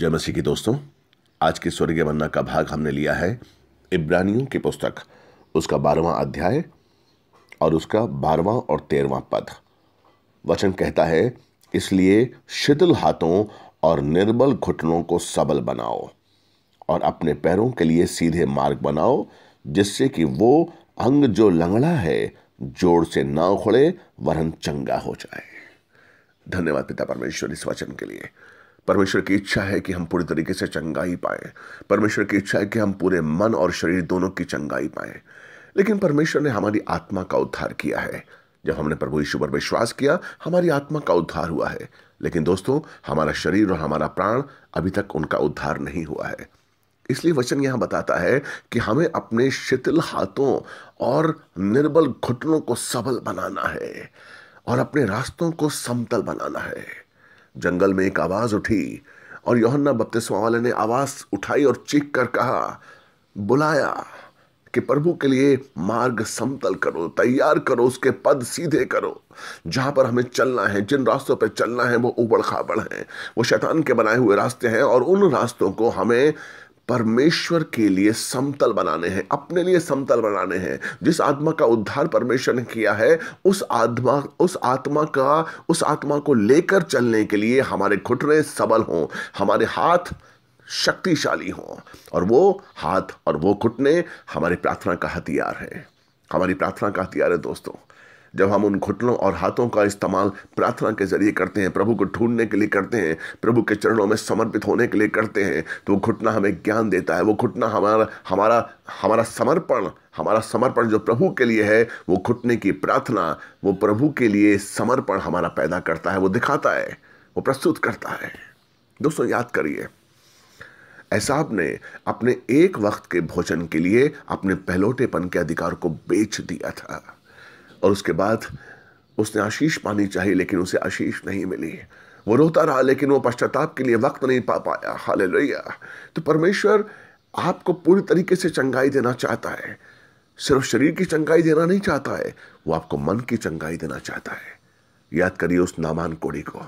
जय मसीह की दोस्तों आज के स्वर्गीय मन्ना का भाग हमने लिया है इब्रानियों की पुस्तक उसका बारहवां अध्याय और उसका बारहवां और तेरहवां पद वचन कहता है इसलिए शिथिल हाथों और निर्बल घुटनों को सबल बनाओ और अपने पैरों के लिए सीधे मार्ग बनाओ जिससे कि वो अंग जो लंगड़ा है जोर से ना उखड़े वरन चंगा हो जाए धन्यवाद पिता परमेश्वर इस वचन के लिए परमेश्वर की इच्छा है कि हम पूरी तरीके से चंगाई पाए परमेश्वर की इच्छा है कि हम पूरे मन और शरीर दोनों की चंगाई पाए लेकिन परमेश्वर ने हमारी आत्मा का उद्धार किया है जब हमने प्रभु यीशु पर विश्वास किया हमारी आत्मा का उद्धार हुआ है लेकिन दोस्तों हमारा शरीर और हमारा प्राण अभी तक उनका उद्धार नहीं हुआ है इसलिए वचन यहां बताता है कि हमें अपने शिथिल हाथों और निर्बल घुटनों को सबल बनाना है और अपने रास्तों को समतल बनाना है जंगल में एक आवाज उठी और योहन्ना बपतिस्मा वाले ने आवाज उठाई और चीख कर कहा बुलाया कि प्रभु के लिए मार्ग समतल करो तैयार करो उसके पद सीधे करो जहां पर हमें चलना है जिन रास्तों पर चलना है वो उबड़ खाबड़ हैं वो शैतान के बनाए हुए रास्ते हैं और उन रास्तों को हमें परमेश्वर के लिए समतल बनाने हैं अपने लिए समतल बनाने हैं जिस आत्मा का उद्धार परमेश्वर ने किया है उस आत्मा उस आत्मा का उस आत्मा को लेकर चलने के लिए हमारे घुटने सबल हों हमारे हाथ शक्तिशाली हों और वो हाथ और वो घुटने हमारी प्रार्थना का हथियार है हमारी प्रार्थना का हथियार है दोस्तों जब हम उन घुटनों और हाथों का इस्तेमाल प्रार्थना के जरिए करते हैं प्रभु को ढूंढने के लिए करते हैं प्रभु के चरणों में समर्पित होने के लिए करते हैं तो वो घुटना हमें ज्ञान देता है वो घुटना हमारा हमारा हमारा समर्पण हमारा समर्पण जो प्रभु के लिए है वो घुटने की प्रार्थना वो प्रभु के लिए समर्पण हमारा पैदा करता है वो दिखाता है वो प्रस्तुत करता है दोस्तों याद करिए ऐसा ने अपने एक वक्त के भोजन के लिए अपने पहलोटेपन के अधिकार को बेच दिया था और उसके बाद उसने आशीष पानी चाहिए लेकिन उसे आशीष नहीं मिली वो रोता रहा लेकिन वो पश्चाताप के लिए वक्त नहीं पा पाया हाल तो परमेश्वर आपको पूरी तरीके से चंगाई देना चाहता है सिर्फ शरीर की चंगाई देना नहीं चाहता है वो आपको मन की चंगाई देना चाहता है याद करिए उस नामान कोड़ी को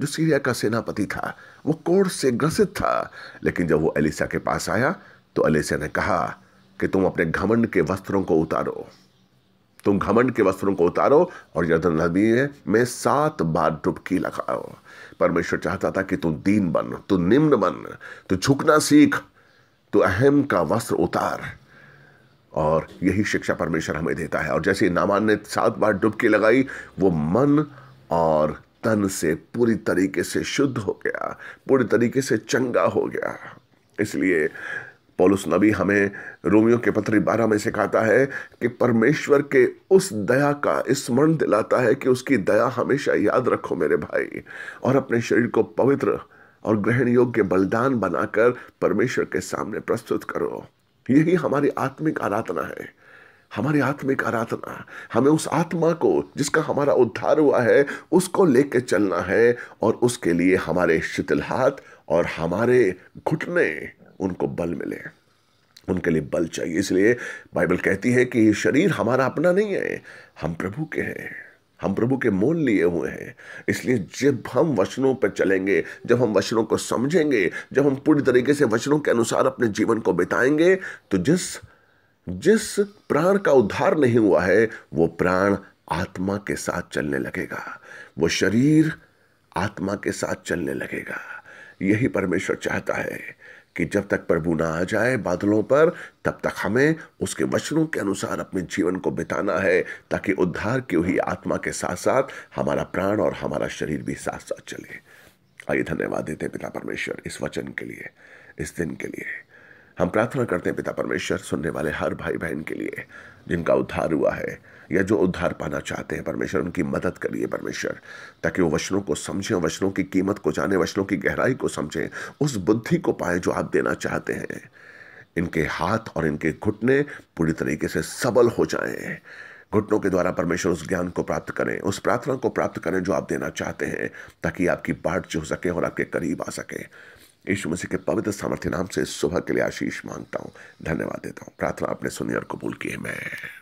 जो सीरिया का सेनापति था वो कोड़ से ग्रसित था लेकिन जब वो अलीसा के पास आया तो अलीसा ने कहा कि तुम अपने घमंड के वस्त्रों को उतारो तुम घमंड के वस्त्रों को उतारो और यदन नदी में सात बार डुबकी लगाओ परमेश्वर चाहता था कि तू दीन बन तू निम्न बन तू झुकना सीख तू अहम का वस्त्र उतार और यही शिक्षा परमेश्वर हमें देता है और जैसे नामान ने सात बार डुबकी लगाई वो मन और तन से पूरी तरीके से शुद्ध हो गया पूरी तरीके से चंगा हो गया इसलिए पोलुस नबी हमें रोमियो के पत्र बारह में सिखाता है कि परमेश्वर के उस दया का स्मरण दिलाता है कि उसकी दया हमेशा याद रखो मेरे भाई और अपने शरीर को पवित्र और ग्रहण योग्य बलिदान बनाकर परमेश्वर के सामने प्रस्तुत करो यही हमारी आत्मिक आराधना है हमारी आत्मिक आराधना हमें उस आत्मा को जिसका हमारा उद्धार हुआ है उसको लेके चलना है और उसके लिए हमारे शिथिल हाथ और हमारे घुटने उनको बल मिले उनके लिए बल चाहिए इसलिए बाइबल कहती है कि ये शरीर हमारा अपना नहीं है हम प्रभु के हैं हम प्रभु के मोल लिए हुए हैं इसलिए जब हम वचनों पर चलेंगे जब हम वचनों को समझेंगे जब हम पूरी तरीके से वचनों के अनुसार अपने जीवन को बिताएंगे तो जिस जिस प्राण का उद्धार नहीं हुआ है वो प्राण आत्मा के साथ चलने लगेगा वो शरीर आत्मा के साथ चलने लगेगा यही परमेश्वर चाहता है कि जब तक प्रभु ना आ जाए बादलों पर तब तक हमें उसके वचनों के अनुसार अपने जीवन को बिताना है ताकि उद्धार की हुई आत्मा के साथ साथ हमारा प्राण और हमारा शरीर भी साथ साथ चले आइए धन्यवाद देते पिता परमेश्वर इस वचन के लिए इस दिन के लिए हम प्रार्थना करते हैं पिता परमेश्वर सुनने वाले हर भाई बहन के लिए जिनका उद्धार हुआ है या जो उद्धार पाना चाहते हैं परमेश्वर उनकी मदद करिए परमेश्वर ताकि वो वचनों को समझें वचनों की कीमत को जाने वचनों की गहराई को समझें उस बुद्धि को पाए जो आप देना चाहते हैं इनके हाथ और इनके घुटने पूरी तरीके से सबल हो जाएं घुटनों के द्वारा परमेश्वर उस ज्ञान को प्राप्त करें उस प्रार्थना को प्राप्त करें जो आप देना चाहते हैं ताकि आपकी बाढ़ चुह सके और आपके करीब आ सके यीशु मसीह के पवित्र सामर्थ्य नाम से सुबह के लिए आशीष मांगता हूँ धन्यवाद देता हूँ प्रार्थना अपने और कबूल किए मैं